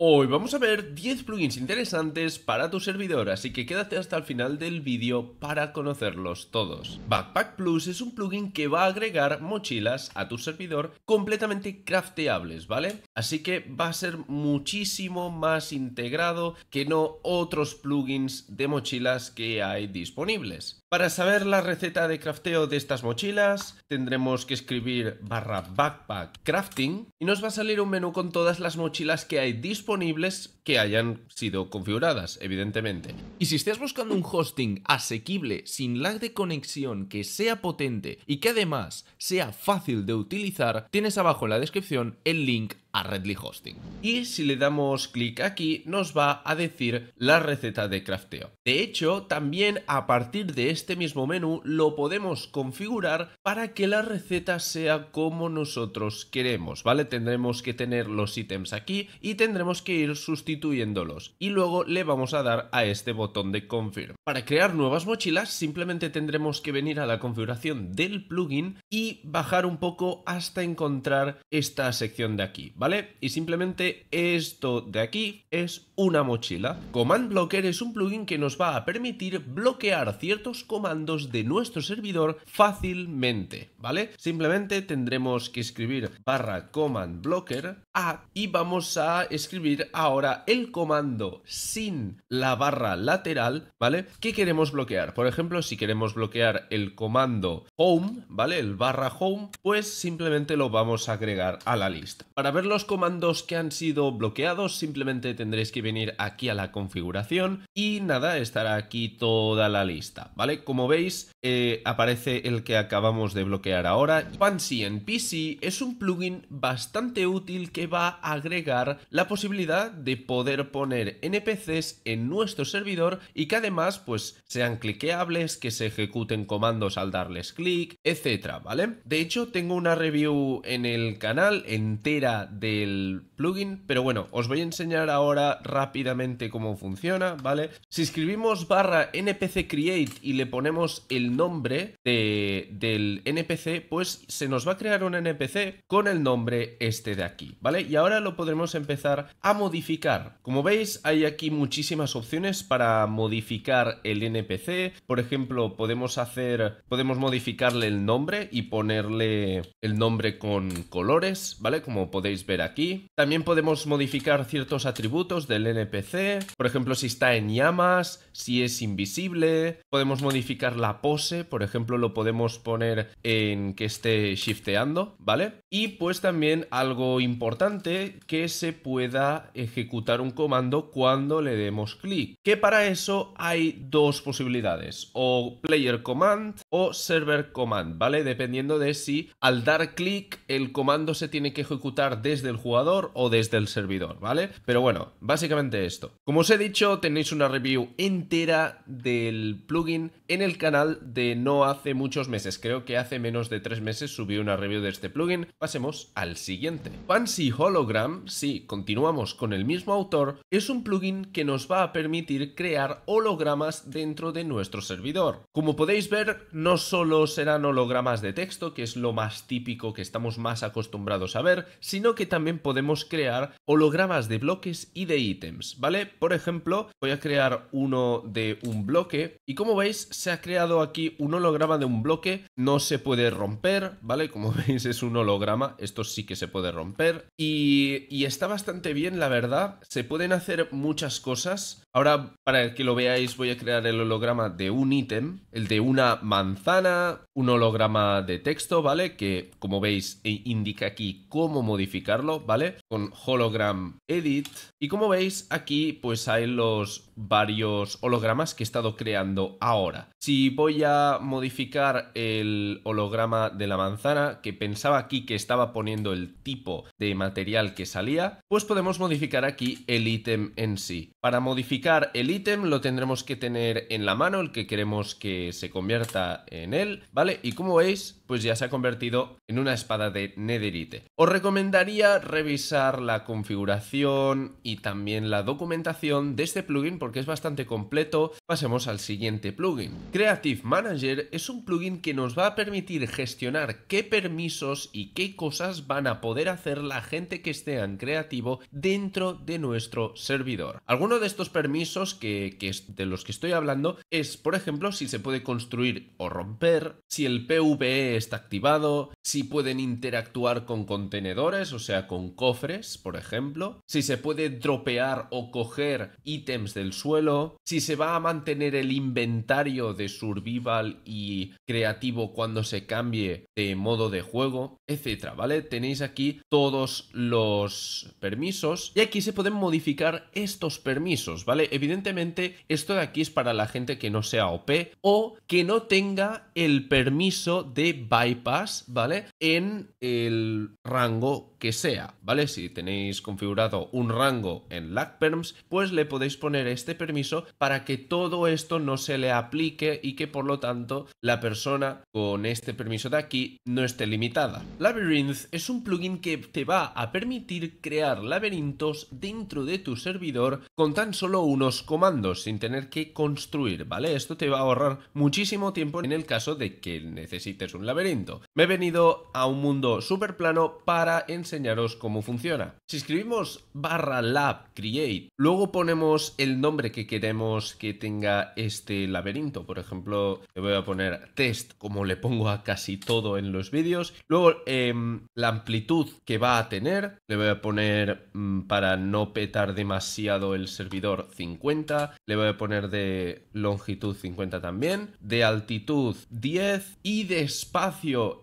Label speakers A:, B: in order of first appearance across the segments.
A: Hoy vamos a ver 10 plugins interesantes para tu servidor, así que quédate hasta el final del vídeo para conocerlos todos. Backpack Plus es un plugin que va a agregar mochilas a tu servidor completamente crafteables, ¿vale? Así que va a ser muchísimo más integrado que no otros plugins de mochilas que hay disponibles. Para saber la receta de crafteo de estas mochilas, tendremos que escribir barra backpack crafting y nos va a salir un menú con todas las mochilas que hay disponibles que hayan sido configuradas, evidentemente. Y si estás buscando un hosting asequible, sin lag de conexión, que sea potente y que además sea fácil de utilizar, tienes abajo en la descripción el link a Redly Hosting. Y si le damos clic aquí, nos va a decir la receta de crafteo. De hecho, también a partir de este mismo menú lo podemos configurar para que la receta sea como nosotros queremos, ¿vale? Tendremos que tener los ítems aquí y tendremos que ir sustituyéndolos. Y luego le vamos a dar a este botón de confirm. Para crear nuevas mochilas, simplemente tendremos que venir a la configuración del plugin y bajar un poco hasta encontrar esta sección de aquí. ¿vale? Y simplemente esto de aquí es una mochila. Command Blocker es un plugin que nos va a permitir bloquear ciertos comandos de nuestro servidor fácilmente, ¿vale? Simplemente tendremos que escribir barra Command Blocker y vamos a escribir ahora el comando sin la barra lateral, ¿vale? ¿Qué queremos bloquear? Por ejemplo, si queremos bloquear el comando home, ¿vale? El barra home, pues simplemente lo vamos a agregar a la lista. Para ver los comandos que han sido bloqueados, simplemente tendréis que venir aquí a la configuración y nada, estará aquí toda la lista, ¿vale? Como veis, eh, aparece el que acabamos de bloquear ahora. Fancy en PC es un plugin bastante útil que va a agregar la posibilidad de poder poner NPCs en nuestro servidor y que además pues sean cliqueables, que se ejecuten comandos al darles clic, etcétera, ¿vale? De hecho, tengo una review en el canal entera del plugin, pero bueno, os voy a enseñar ahora rápidamente cómo funciona, ¿vale? Si escribimos barra npc create y le ponemos el nombre del NPC, pues se nos va a crear un NPC con el nombre este de aquí, ¿vale? Y ahora lo podremos empezar a modificar. Como veis, hay aquí muchísimas opciones para modificar el NPC. Por ejemplo, podemos hacer, podemos modificarle el nombre y ponerle el nombre con colores, ¿vale? Como podéis ver aquí. También podemos modificar ciertos atributos del NPC. Por ejemplo, si está en llamas, si es invisible. Podemos modificar la pose, por ejemplo, lo podemos poner en que esté shifteando, ¿vale? Y pues también algo importante que se pueda ejecutar un comando cuando le demos clic. Que para eso hay dos posibilidades, o player command o server command, ¿vale? Dependiendo de si al dar clic el comando se tiene que ejecutar desde el jugador o desde el servidor, ¿vale? Pero bueno, básicamente esto. Como os he dicho, tenéis una review entera del plugin en el canal de no hace muchos meses, creo que hace menos de tres meses subí una review de este plugin. Pasemos al siguiente. Fancy Hologram, si continuamos con el mismo autor, es un plugin que nos va a permitir crear hologramas dentro de nuestro servidor. Como podéis ver, no solo serán hologramas de texto, que es lo más típico que estamos más acostumbrados a ver, sino que también podemos crear hologramas de bloques y de ítems, ¿vale? Por ejemplo, voy a crear uno de un bloque y como veis se ha creado aquí un holograma de un bloque, no se puede romper, ¿vale? Como veis es un holograma, esto sí que se puede romper, y, está bastante bien, la verdad. Se pueden hacer muchas cosas. Ahora, para que lo veáis, voy a crear el holograma de un ítem, el de una manzana, un holograma de texto, ¿vale? Que, como veis, e indica aquí cómo modificarlo, ¿vale? Con hologram edit. Y como veis, aquí pues hay los varios hologramas que he estado creando ahora. Si voy a modificar el holograma de la manzana, que pensaba aquí que estaba poniendo el tipo de manzana, material que salía, pues podemos modificar aquí el ítem en sí. Para modificar el ítem lo tendremos que tener en la mano, el que queremos que se convierta en él, ¿vale? Y como veis, pues ya se ha convertido en una espada de nederite. Os recomendaría revisar la configuración y también la documentación de este plugin porque es bastante completo. Pasemos al siguiente plugin. Creative Manager es un plugin que nos va a permitir gestionar qué permisos y qué cosas van a poder hacer la gente que esté en creativo dentro de nuestro servidor. Alguno de estos permisos que, de los que estoy hablando es, por ejemplo, si se puede construir o romper, si el PVE está activado, si pueden interactuar con contenedores, o sea, con cofres, por ejemplo, si se puede dropear o coger ítems del suelo, si se va a mantener el inventario de survival y creativo cuando se cambie de modo de juego, etcétera, ¿vale? Tenéis aquí todos los permisos y aquí se pueden modificar estos permisos, ¿vale? Evidentemente, esto de aquí es para la gente que no sea OP o que no tenga el permiso de bypass, ¿vale? En el rango que sea, ¿vale? Si tenéis configurado un rango en la pues le podéis poner este permiso para que todo esto no se le aplique y que por lo tanto la persona con este permiso de aquí no esté limitada. Labyrinth es un plugin que te va a permitir crear laberintos dentro de tu servidor con tan solo unos comandos sin tener que construir, ¿vale? Esto te va a ahorrar muchísimo tiempo en el caso de que necesites un me he venido a un mundo super plano para enseñaros cómo funciona. Si escribimos barra lab create, luego ponemos el nombre que queremos que tenga este laberinto. Por ejemplo, le voy a poner test, como le pongo a casi todo en los vídeos. Luego, em, la amplitud que va a tener, le voy a poner mm, para no petar demasiado el servidor 50. Le voy a poner de longitud 50 también. De altitud 10 y de espacio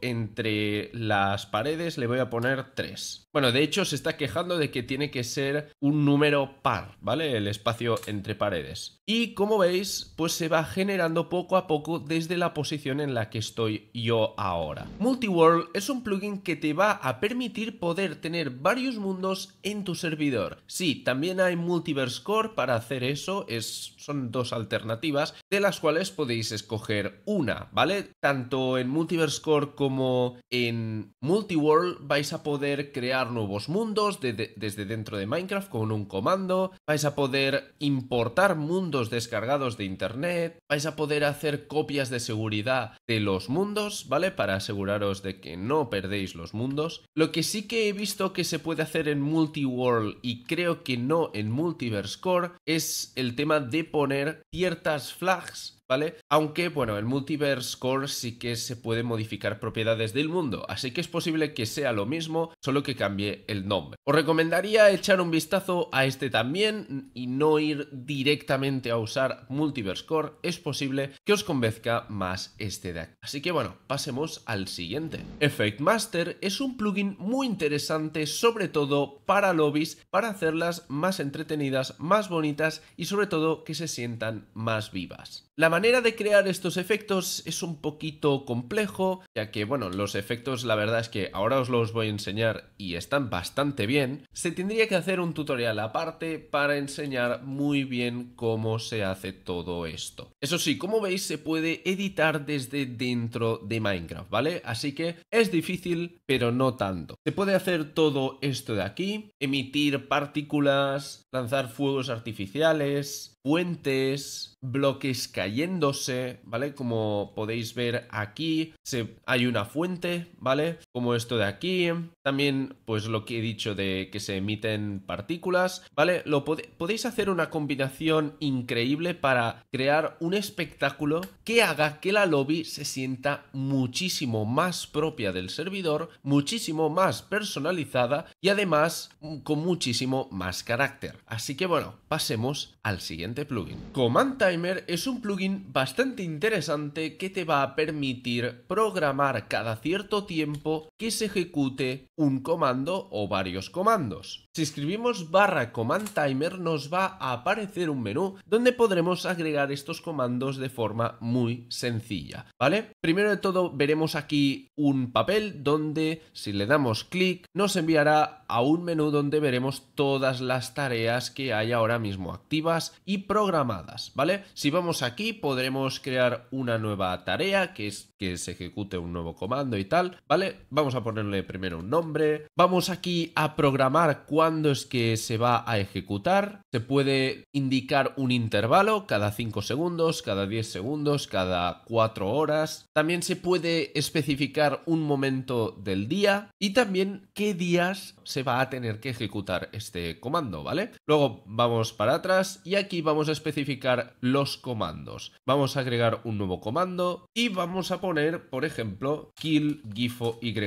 A: entre las paredes le voy a poner 3. Bueno, de hecho se está quejando de que tiene que ser un número par, ¿vale? El espacio entre paredes. Y como veis, pues se va generando poco a poco desde la posición en la que estoy yo ahora. Multiworld es un plugin que te va a permitir poder tener varios mundos en tu servidor. Sí, también hay Multiverse Core para hacer eso, es, son dos alternativas de las cuales podéis escoger una, ¿vale? Tanto en Multiverse como en Multiworld vais a poder crear nuevos mundos desde dentro de Minecraft con un comando, vais a poder importar mundos descargados de Internet, vais a poder hacer copias de seguridad de los mundos, ¿vale? Para aseguraros de que no perdéis los mundos. Lo que sí que he visto que se puede hacer en Multiworld y creo que no en Multiverse Core es el tema de poner ciertas flags ¿vale? Aunque, bueno, el Multiverse Core sí que se puede modificar propiedades del mundo, así que es posible que sea lo mismo, solo que cambie el nombre. Os recomendaría echar un vistazo a este también y no ir directamente a usar Multiverse Core, es posible que os convenzca más este de aquí. Así que bueno, pasemos al siguiente. Effect Master es un plugin muy interesante, sobre todo para lobbies, para hacerlas más entretenidas, más bonitas y sobre todo que se sientan más vivas. La la manera de crear estos efectos es un poquito complejo, ya que, bueno, los efectos la verdad es que ahora os los voy a enseñar y están bastante bien. Se tendría que hacer un tutorial aparte para enseñar muy bien cómo se hace todo esto. Eso sí, como veis, se puede editar desde dentro de Minecraft, ¿vale? Así que es difícil, pero no tanto. Se puede hacer todo esto de aquí, emitir partículas, lanzar fuegos artificiales, puentes, bloques cayéndose, ¿vale? Como podéis ver aquí, se, hay una fuente, ¿vale? Como esto de aquí. También, pues lo que he dicho de que se emiten partículas, ¿vale? Lo podéis hacer una combinación increíble para crear un espectáculo que haga que la lobby se sienta muchísimo más propia del servidor muchísimo más personalizada y además mm, con muchísimo más carácter. Así que bueno, pasemos al siguiente plugin. Command Timer es un plugin bastante interesante que te va a permitir programar cada cierto tiempo que se ejecute un comando o varios comandos. Si escribimos barra command timer nos va a aparecer un menú donde podremos agregar estos comandos de forma muy sencilla, ¿vale? Primero de todo veremos aquí un papel donde si le damos clic nos enviará a un menú donde veremos todas las tareas que hay ahora mismo activas y programadas, ¿vale? Si vamos aquí podremos crear una nueva tarea que es que se ejecute un nuevo comando y tal, ¿vale? Vamos a ponerle primero un nombre, vamos aquí a programar cuándo es que se va a ejecutar, se puede indicar un intervalo cada 5 segundos, cada 10 segundos, cada 4 horas, también se puede especificar un momento del día y también qué días se va a tener que ejecutar este comando, ¿vale? Luego vamos para atrás y aquí vamos a especificar los comandos. Vamos a agregar un nuevo comando y vamos a poner, por ejemplo, kill gifo yt.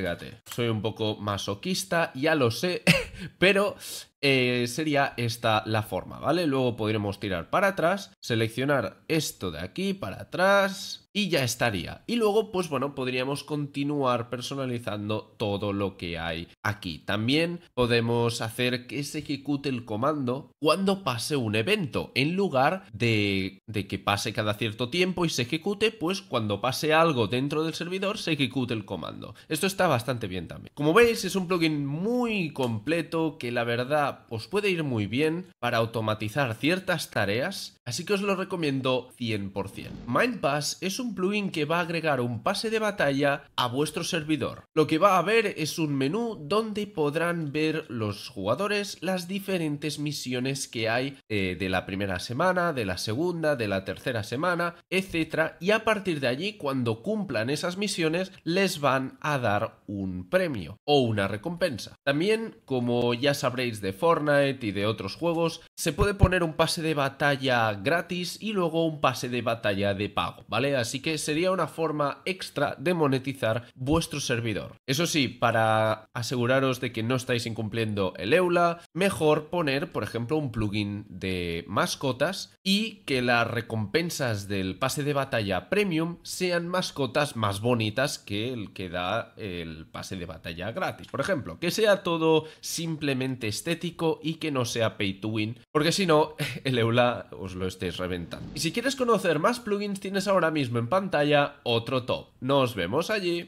A: Soy un poco masoquista, ya lo sé, pero eh, sería esta la forma, ¿vale? Luego podremos tirar para atrás, seleccionar esto de aquí para atrás, y ya estaría. Y luego, pues bueno, podríamos continuar personalizando todo lo que hay aquí. También podemos hacer que se ejecute el comando cuando pase un evento, en lugar de, de que pase cada cierto tiempo y se ejecute, pues cuando pase algo dentro del servidor se ejecute el comando. Esto está bastante bien también. Como veis, es un plugin muy completo que la verdad os puede ir muy bien para automatizar ciertas tareas, así que os lo recomiendo 100%. MindPass es un plugin que va a agregar un pase de batalla a vuestro servidor. Lo que va a haber es un menú donde podrán ver los jugadores las diferentes misiones que hay eh, de la primera semana, de la segunda, de la tercera semana, etc. Y a partir de allí, cuando cumplan esas misiones, les van a dar un premio o una recompensa. También, como ya sabréis de Fortnite y de otros juegos, se puede poner un pase de batalla gratis y luego un pase de batalla de pago, ¿vale? Así así que sería una forma extra de monetizar vuestro servidor. Eso sí, para aseguraros de que no estáis incumpliendo el EULA, mejor poner, por ejemplo, un plugin de mascotas y que las recompensas del pase de batalla premium sean mascotas más bonitas que el que da el pase de batalla gratis. Por ejemplo, que sea todo simplemente estético y que no sea pay to win, porque si no, el EULA os lo estáis reventando. Y si quieres conocer más plugins, tienes ahora mismo en pantalla otro top. Nos vemos allí.